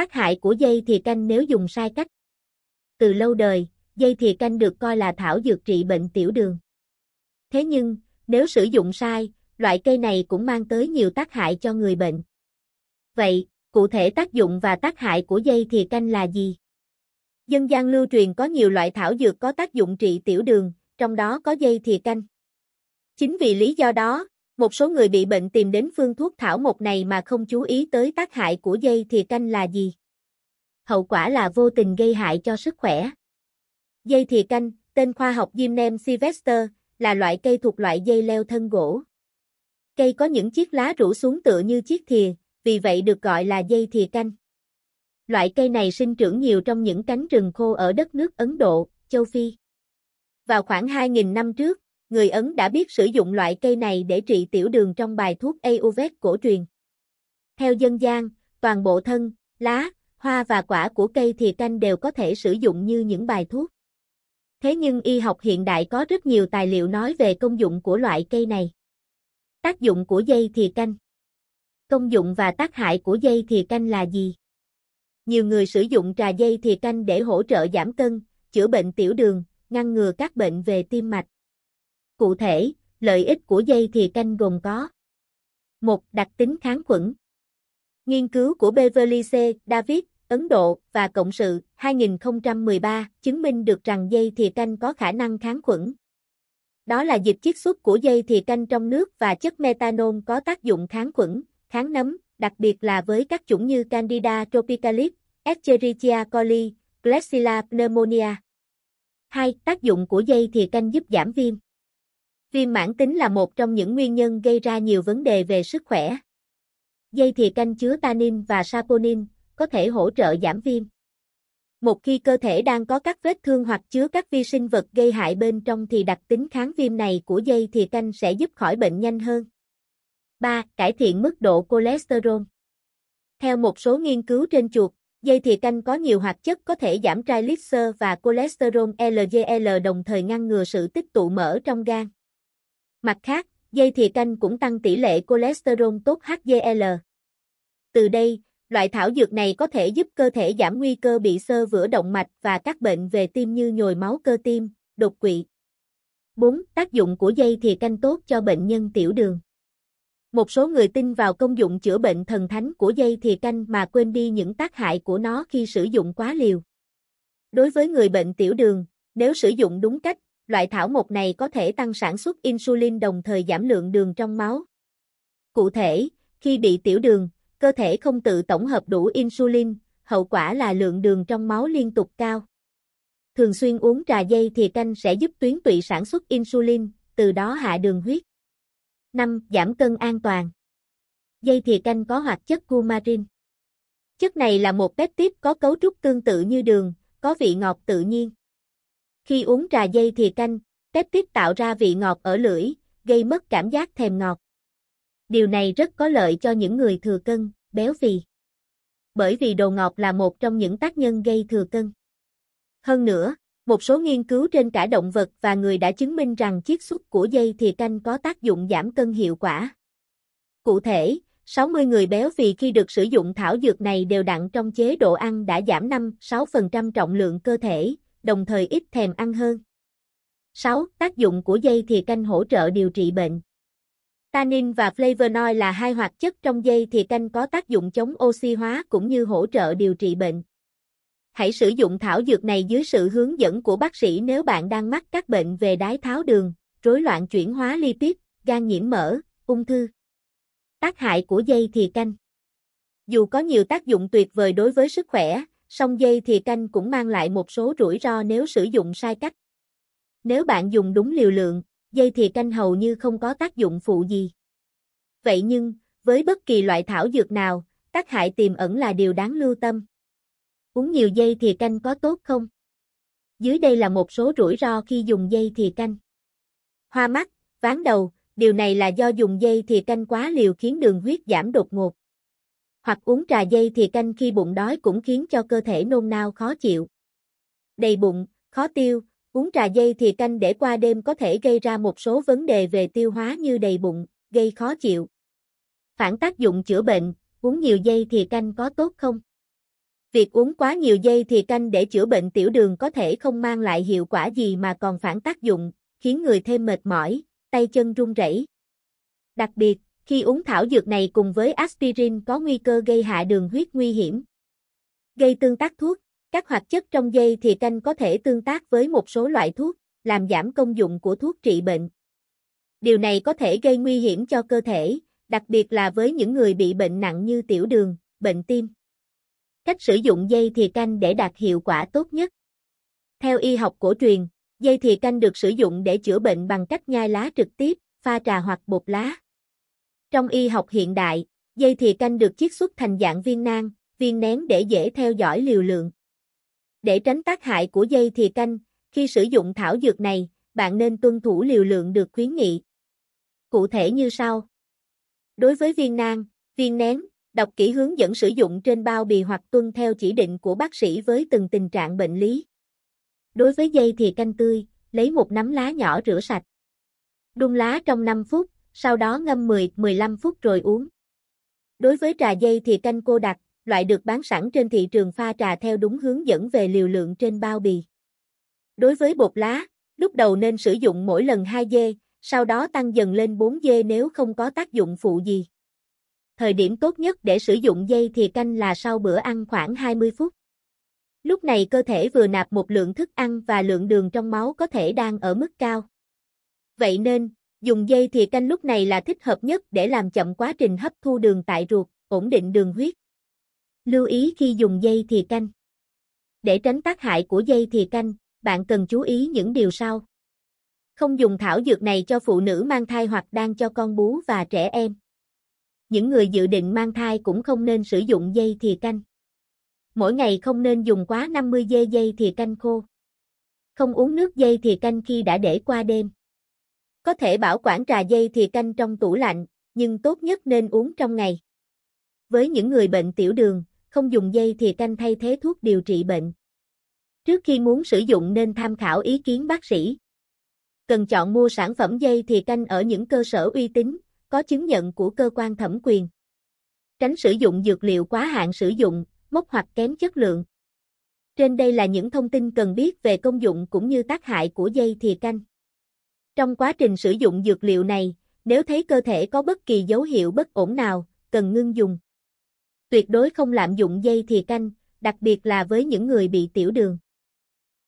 Tác hại của dây thì canh nếu dùng sai cách. Từ lâu đời, dây thì canh được coi là thảo dược trị bệnh tiểu đường. Thế nhưng, nếu sử dụng sai, loại cây này cũng mang tới nhiều tác hại cho người bệnh. Vậy, cụ thể tác dụng và tác hại của dây thì canh là gì? Dân gian lưu truyền có nhiều loại thảo dược có tác dụng trị tiểu đường, trong đó có dây thì canh. Chính vì lý do đó, một số người bị bệnh tìm đến phương thuốc thảo mộc này mà không chú ý tới tác hại của dây thì canh là gì. Hậu quả là vô tình gây hại cho sức khỏe. Dây thì canh, tên khoa học Gymnem sylvester, là loại cây thuộc loại dây leo thân gỗ. Cây có những chiếc lá rủ xuống tựa như chiếc thìa, vì vậy được gọi là dây thìa canh. Loại cây này sinh trưởng nhiều trong những cánh rừng khô ở đất nước Ấn Độ, châu Phi. Vào khoảng 2.000 năm trước, người Ấn đã biết sử dụng loại cây này để trị tiểu đường trong bài thuốc Ayurved cổ truyền. Theo dân gian, toàn bộ thân, lá, hoa và quả của cây thì canh đều có thể sử dụng như những bài thuốc. Thế nhưng y học hiện đại có rất nhiều tài liệu nói về công dụng của loại cây này. Tác dụng của dây thì canh Công dụng và tác hại của dây thì canh là gì? Nhiều người sử dụng trà dây thì canh để hỗ trợ giảm cân, chữa bệnh tiểu đường, ngăn ngừa các bệnh về tim mạch cụ thể, lợi ích của dây thì canh gồm có 1. Đặc tính kháng khuẩn Nghiên cứu của Beverly C. David, Ấn Độ và Cộng sự 2013 chứng minh được rằng dây thì canh có khả năng kháng khuẩn. Đó là dịch chiết xuất của dây thì canh trong nước và chất metanol có tác dụng kháng khuẩn, kháng nấm, đặc biệt là với các chủng như Candida tropicalis, Escherichia coli, Klebsiella pneumonia. 2. Tác dụng của dây thì canh giúp giảm viêm. Viêm mãn tính là một trong những nguyên nhân gây ra nhiều vấn đề về sức khỏe. Dây thì canh chứa tanin và saponin, có thể hỗ trợ giảm viêm. Một khi cơ thể đang có các vết thương hoặc chứa các vi sinh vật gây hại bên trong thì đặc tính kháng viêm này của dây thì canh sẽ giúp khỏi bệnh nhanh hơn. 3. Cải thiện mức độ cholesterol. Theo một số nghiên cứu trên chuột, dây thì canh có nhiều hoạt chất có thể giảm triglyceride và cholesterol LDL đồng thời ngăn ngừa sự tích tụ mỡ trong gan. Mặt khác, dây thìa canh cũng tăng tỷ lệ cholesterol tốt HDL. Từ đây, loại thảo dược này có thể giúp cơ thể giảm nguy cơ bị sơ vữa động mạch và các bệnh về tim như nhồi máu cơ tim, đột quỵ. 4. Tác dụng của dây thìa canh tốt cho bệnh nhân tiểu đường. Một số người tin vào công dụng chữa bệnh thần thánh của dây thìa canh mà quên đi những tác hại của nó khi sử dụng quá liều. Đối với người bệnh tiểu đường, nếu sử dụng đúng cách, loại thảo mộc này có thể tăng sản xuất insulin đồng thời giảm lượng đường trong máu. Cụ thể, khi bị tiểu đường, cơ thể không tự tổng hợp đủ insulin, hậu quả là lượng đường trong máu liên tục cao. Thường xuyên uống trà dây thì canh sẽ giúp tuyến tụy sản xuất insulin, từ đó hạ đường huyết. 5. Giảm cân an toàn Dây thì canh có hoạt chất coumarin. Chất này là một peptide có cấu trúc tương tự như đường, có vị ngọt tự nhiên. Khi uống trà dây thì canh, tiết tạo ra vị ngọt ở lưỡi, gây mất cảm giác thèm ngọt. Điều này rất có lợi cho những người thừa cân, béo phì. Bởi vì đồ ngọt là một trong những tác nhân gây thừa cân. Hơn nữa, một số nghiên cứu trên cả động vật và người đã chứng minh rằng chiết xuất của dây thì canh có tác dụng giảm cân hiệu quả. Cụ thể, 60 người béo phì khi được sử dụng thảo dược này đều đặn trong chế độ ăn đã giảm 5-6% trọng lượng cơ thể, đồng thời ít thèm ăn hơn. 6. Tác dụng của dây thì canh hỗ trợ điều trị bệnh. Tannin và flavonoid là hai hoạt chất trong dây thì canh có tác dụng chống oxy hóa cũng như hỗ trợ điều trị bệnh. Hãy sử dụng thảo dược này dưới sự hướng dẫn của bác sĩ nếu bạn đang mắc các bệnh về đái tháo đường, rối loạn chuyển hóa lipid, gan nhiễm mỡ, ung thư. Tác hại của dây thì canh Dù có nhiều tác dụng tuyệt vời đối với sức khỏe, song dây thì canh cũng mang lại một số rủi ro nếu sử dụng sai cách. Nếu bạn dùng đúng liều lượng, dây thì canh hầu như không có tác dụng phụ gì. Vậy nhưng, với bất kỳ loại thảo dược nào, tác hại tiềm ẩn là điều đáng lưu tâm. Uống nhiều dây thì canh có tốt không? Dưới đây là một số rủi ro khi dùng dây thì canh. Hoa mắt, ván đầu, điều này là do dùng dây thì canh quá liều khiến đường huyết giảm đột ngột hoặc uống trà dây thì canh khi bụng đói cũng khiến cho cơ thể nôn nao khó chịu. Đầy bụng, khó tiêu, uống trà dây thì canh để qua đêm có thể gây ra một số vấn đề về tiêu hóa như đầy bụng, gây khó chịu. Phản tác dụng chữa bệnh, uống nhiều dây thì canh có tốt không? Việc uống quá nhiều dây thì canh để chữa bệnh tiểu đường có thể không mang lại hiệu quả gì mà còn phản tác dụng, khiến người thêm mệt mỏi, tay chân run rẩy. Đặc biệt, khi uống thảo dược này cùng với aspirin có nguy cơ gây hạ đường huyết nguy hiểm. Gây tương tác thuốc, các hoạt chất trong dây thì canh có thể tương tác với một số loại thuốc, làm giảm công dụng của thuốc trị bệnh. Điều này có thể gây nguy hiểm cho cơ thể, đặc biệt là với những người bị bệnh nặng như tiểu đường, bệnh tim. Cách sử dụng dây thì canh để đạt hiệu quả tốt nhất. Theo y học cổ truyền, dây thì canh được sử dụng để chữa bệnh bằng cách nhai lá trực tiếp, pha trà hoặc bột lá. Trong y học hiện đại, dây thì canh được chiết xuất thành dạng viên nang, viên nén để dễ theo dõi liều lượng. Để tránh tác hại của dây thì canh, khi sử dụng thảo dược này, bạn nên tuân thủ liều lượng được khuyến nghị. Cụ thể như sau. Đối với viên nang, viên nén, đọc kỹ hướng dẫn sử dụng trên bao bì hoặc tuân theo chỉ định của bác sĩ với từng tình trạng bệnh lý. Đối với dây thì canh tươi, lấy một nắm lá nhỏ rửa sạch. Đun lá trong 5 phút, sau đó ngâm 10-15 phút rồi uống. Đối với trà dây thì canh cô đặc, loại được bán sẵn trên thị trường pha trà theo đúng hướng dẫn về liều lượng trên bao bì. Đối với bột lá, lúc đầu nên sử dụng mỗi lần 2 dê, sau đó tăng dần lên 4 dê nếu không có tác dụng phụ gì. Thời điểm tốt nhất để sử dụng dây thì canh là sau bữa ăn khoảng 20 phút. Lúc này cơ thể vừa nạp một lượng thức ăn và lượng đường trong máu có thể đang ở mức cao. Vậy nên, Dùng dây thì canh lúc này là thích hợp nhất để làm chậm quá trình hấp thu đường tại ruột, ổn định đường huyết. Lưu ý khi dùng dây thì canh. Để tránh tác hại của dây thì canh, bạn cần chú ý những điều sau. Không dùng thảo dược này cho phụ nữ mang thai hoặc đang cho con bú và trẻ em. Những người dự định mang thai cũng không nên sử dụng dây thì canh. Mỗi ngày không nên dùng quá 50 dây dây thì canh khô. Không uống nước dây thì canh khi đã để qua đêm. Có thể bảo quản trà dây thì canh trong tủ lạnh, nhưng tốt nhất nên uống trong ngày. Với những người bệnh tiểu đường, không dùng dây thì canh thay thế thuốc điều trị bệnh. Trước khi muốn sử dụng nên tham khảo ý kiến bác sĩ. Cần chọn mua sản phẩm dây thì canh ở những cơ sở uy tín, có chứng nhận của cơ quan thẩm quyền. Tránh sử dụng dược liệu quá hạn sử dụng, mốc hoặc kém chất lượng. Trên đây là những thông tin cần biết về công dụng cũng như tác hại của dây thì canh. Trong quá trình sử dụng dược liệu này, nếu thấy cơ thể có bất kỳ dấu hiệu bất ổn nào, cần ngưng dùng. Tuyệt đối không lạm dụng dây thì canh, đặc biệt là với những người bị tiểu đường.